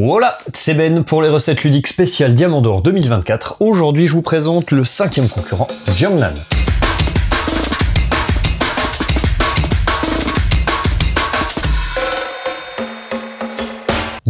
Voilà, c'est Ben pour les recettes ludiques spéciales Diamant d'Or 2024. Aujourd'hui, je vous présente le cinquième concurrent, Jiangnan.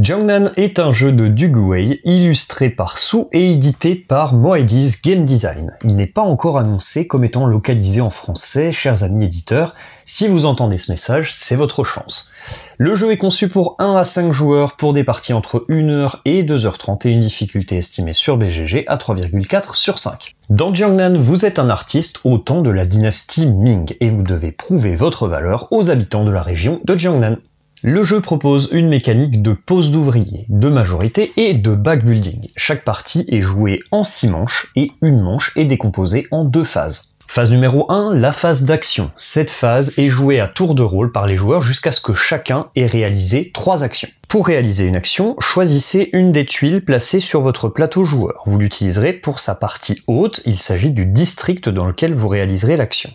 Jiangnan est un jeu de Duguei illustré par Su et édité par Moedis Game Design. Il n'est pas encore annoncé comme étant localisé en français, chers amis éditeurs. Si vous entendez ce message, c'est votre chance. Le jeu est conçu pour 1 à 5 joueurs pour des parties entre 1h et 2h30 et une difficulté estimée sur BGG à 3,4 sur 5. Dans Jiangnan, vous êtes un artiste au temps de la dynastie Ming et vous devez prouver votre valeur aux habitants de la région de Jiangnan. Le jeu propose une mécanique de pose d'ouvrier, de majorité et de backbuilding. Chaque partie est jouée en 6 manches et une manche est décomposée en deux phases. Phase numéro 1, la phase d'action. Cette phase est jouée à tour de rôle par les joueurs jusqu'à ce que chacun ait réalisé trois actions. Pour réaliser une action, choisissez une des tuiles placées sur votre plateau joueur. Vous l'utiliserez pour sa partie haute, il s'agit du district dans lequel vous réaliserez l'action.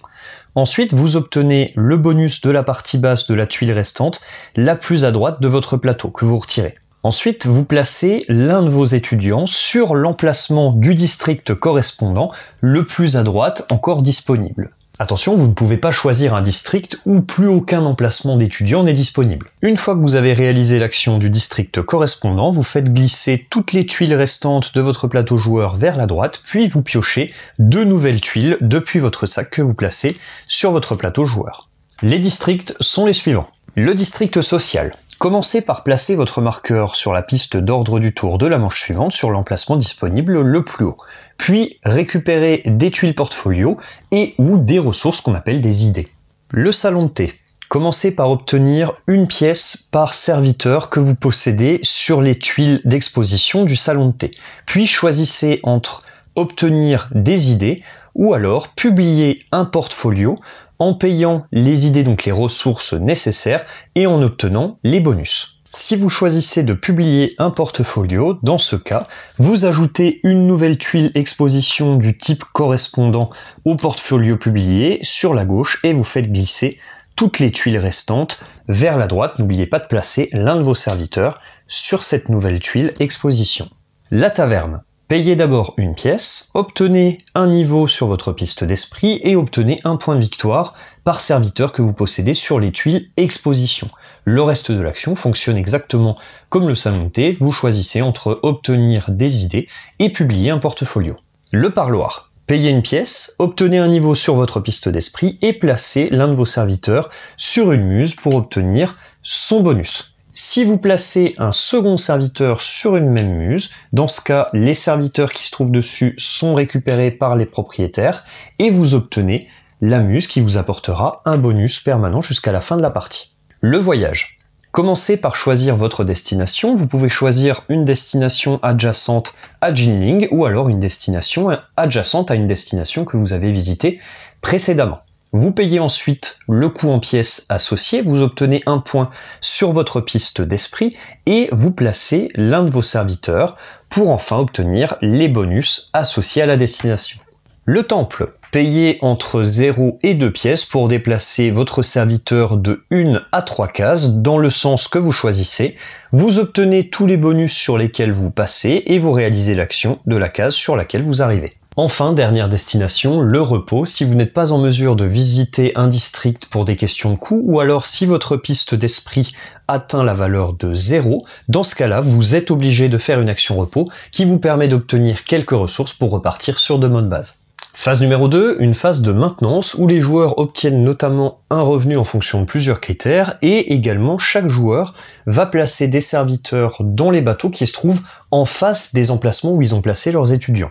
Ensuite, vous obtenez le bonus de la partie basse de la tuile restante, la plus à droite de votre plateau, que vous retirez. Ensuite, vous placez l'un de vos étudiants sur l'emplacement du district correspondant le plus à droite encore disponible. Attention, vous ne pouvez pas choisir un district où plus aucun emplacement d'étudiant n'est disponible. Une fois que vous avez réalisé l'action du district correspondant, vous faites glisser toutes les tuiles restantes de votre plateau joueur vers la droite, puis vous piochez deux nouvelles tuiles depuis votre sac que vous placez sur votre plateau joueur. Les districts sont les suivants. Le district social. Commencez par placer votre marqueur sur la piste d'ordre du tour de la manche suivante sur l'emplacement disponible le plus haut, puis récupérez des tuiles portfolio et ou des ressources qu'on appelle des idées. Le salon de thé. Commencez par obtenir une pièce par serviteur que vous possédez sur les tuiles d'exposition du salon de thé, puis choisissez entre obtenir des idées ou alors publier un portfolio en payant les idées, donc les ressources nécessaires, et en obtenant les bonus. Si vous choisissez de publier un portfolio, dans ce cas, vous ajoutez une nouvelle tuile exposition du type correspondant au portfolio publié sur la gauche et vous faites glisser toutes les tuiles restantes vers la droite. N'oubliez pas de placer l'un de vos serviteurs sur cette nouvelle tuile exposition. La taverne. Payez d'abord une pièce, obtenez un niveau sur votre piste d'esprit et obtenez un point de victoire par serviteur que vous possédez sur les tuiles exposition. Le reste de l'action fonctionne exactement comme le T, vous choisissez entre obtenir des idées et publier un portfolio. Le parloir. Payez une pièce, obtenez un niveau sur votre piste d'esprit et placez l'un de vos serviteurs sur une muse pour obtenir son bonus. Si vous placez un second serviteur sur une même muse, dans ce cas, les serviteurs qui se trouvent dessus sont récupérés par les propriétaires et vous obtenez la muse qui vous apportera un bonus permanent jusqu'à la fin de la partie. Le voyage. Commencez par choisir votre destination. Vous pouvez choisir une destination adjacente à Jinling ou alors une destination adjacente à une destination que vous avez visitée précédemment. Vous payez ensuite le coût en pièces associé, vous obtenez un point sur votre piste d'esprit et vous placez l'un de vos serviteurs pour enfin obtenir les bonus associés à la destination. Le temple. Payez entre 0 et 2 pièces pour déplacer votre serviteur de 1 à 3 cases dans le sens que vous choisissez. Vous obtenez tous les bonus sur lesquels vous passez et vous réalisez l'action de la case sur laquelle vous arrivez. Enfin, dernière destination, le repos, si vous n'êtes pas en mesure de visiter un district pour des questions de coût, ou alors si votre piste d'esprit atteint la valeur de 0, dans ce cas-là, vous êtes obligé de faire une action repos qui vous permet d'obtenir quelques ressources pour repartir sur de bonnes bases. Phase numéro 2, une phase de maintenance où les joueurs obtiennent notamment un revenu en fonction de plusieurs critères et également chaque joueur va placer des serviteurs dans les bateaux qui se trouvent en face des emplacements où ils ont placé leurs étudiants.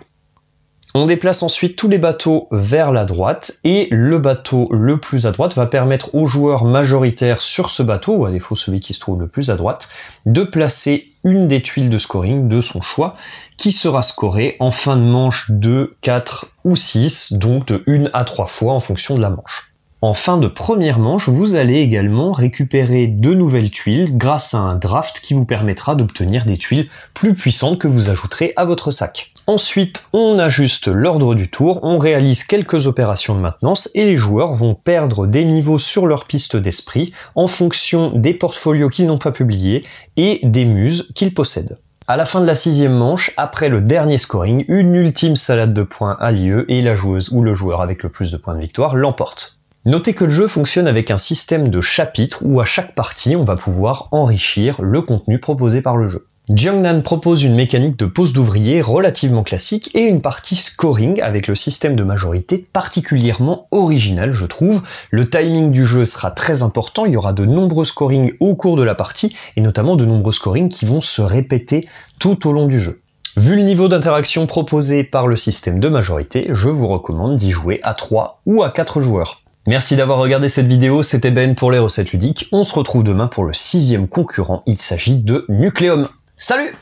On déplace ensuite tous les bateaux vers la droite et le bateau le plus à droite va permettre au joueur majoritaire sur ce bateau, ou à défaut celui qui se trouve le plus à droite, de placer une des tuiles de scoring de son choix qui sera scorée en fin de manche 2, 4 ou 6, donc de 1 à 3 fois en fonction de la manche. En fin de première manche, vous allez également récupérer de nouvelles tuiles grâce à un draft qui vous permettra d'obtenir des tuiles plus puissantes que vous ajouterez à votre sac. Ensuite, on ajuste l'ordre du tour, on réalise quelques opérations de maintenance et les joueurs vont perdre des niveaux sur leur piste d'esprit en fonction des portfolios qu'ils n'ont pas publiés et des muses qu'ils possèdent. À la fin de la sixième manche, après le dernier scoring, une ultime salade de points a lieu et la joueuse ou le joueur avec le plus de points de victoire l'emporte. Notez que le jeu fonctionne avec un système de chapitres où à chaque partie on va pouvoir enrichir le contenu proposé par le jeu. Jiangnan propose une mécanique de pose d'ouvrier relativement classique et une partie scoring avec le système de majorité particulièrement original, je trouve. Le timing du jeu sera très important, il y aura de nombreux scorings au cours de la partie et notamment de nombreux scorings qui vont se répéter tout au long du jeu. Vu le niveau d'interaction proposé par le système de majorité, je vous recommande d'y jouer à 3 ou à 4 joueurs. Merci d'avoir regardé cette vidéo, c'était Ben pour les recettes ludiques. On se retrouve demain pour le sixième concurrent, il s'agit de Nucleum. Salut